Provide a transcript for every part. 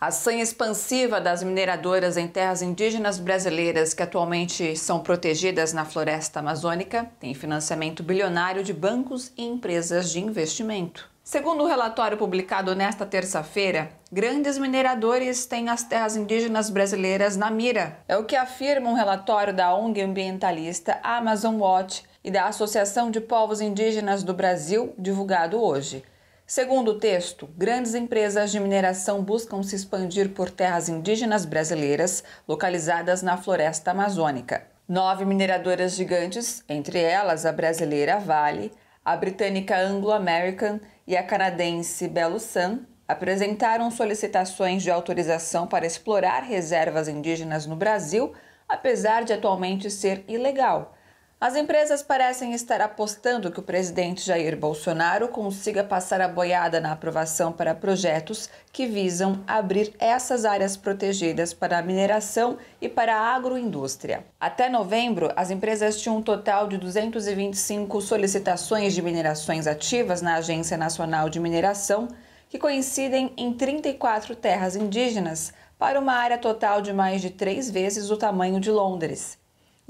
A sanha expansiva das mineradoras em terras indígenas brasileiras que atualmente são protegidas na floresta amazônica tem financiamento bilionário de bancos e empresas de investimento. Segundo o um relatório publicado nesta terça-feira, grandes mineradores têm as terras indígenas brasileiras na mira. É o que afirma um relatório da ONG ambientalista Amazon Watch e da Associação de Povos Indígenas do Brasil, divulgado hoje. Segundo o texto, grandes empresas de mineração buscam se expandir por terras indígenas brasileiras localizadas na floresta amazônica. Nove mineradoras gigantes, entre elas a brasileira Vale, a britânica Anglo-American e a canadense Belo Sun, apresentaram solicitações de autorização para explorar reservas indígenas no Brasil, apesar de atualmente ser ilegal. As empresas parecem estar apostando que o presidente Jair Bolsonaro consiga passar a boiada na aprovação para projetos que visam abrir essas áreas protegidas para a mineração e para a agroindústria. Até novembro, as empresas tinham um total de 225 solicitações de minerações ativas na Agência Nacional de Mineração, que coincidem em 34 terras indígenas, para uma área total de mais de três vezes o tamanho de Londres.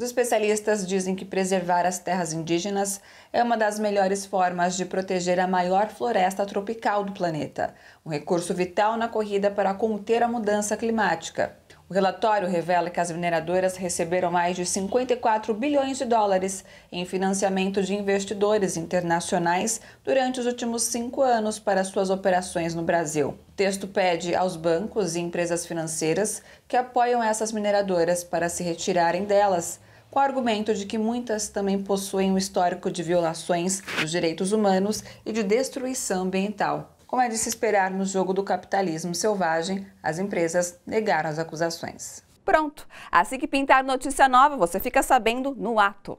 Os especialistas dizem que preservar as terras indígenas é uma das melhores formas de proteger a maior floresta tropical do planeta, um recurso vital na corrida para conter a mudança climática. O relatório revela que as mineradoras receberam mais de 54 bilhões de dólares em financiamento de investidores internacionais durante os últimos cinco anos para suas operações no Brasil. O texto pede aos bancos e empresas financeiras que apoiam essas mineradoras para se retirarem delas com o argumento de que muitas também possuem um histórico de violações dos direitos humanos e de destruição ambiental. Como é de se esperar no jogo do capitalismo selvagem, as empresas negaram as acusações. Pronto! Assim que pintar notícia nova, você fica sabendo no ato.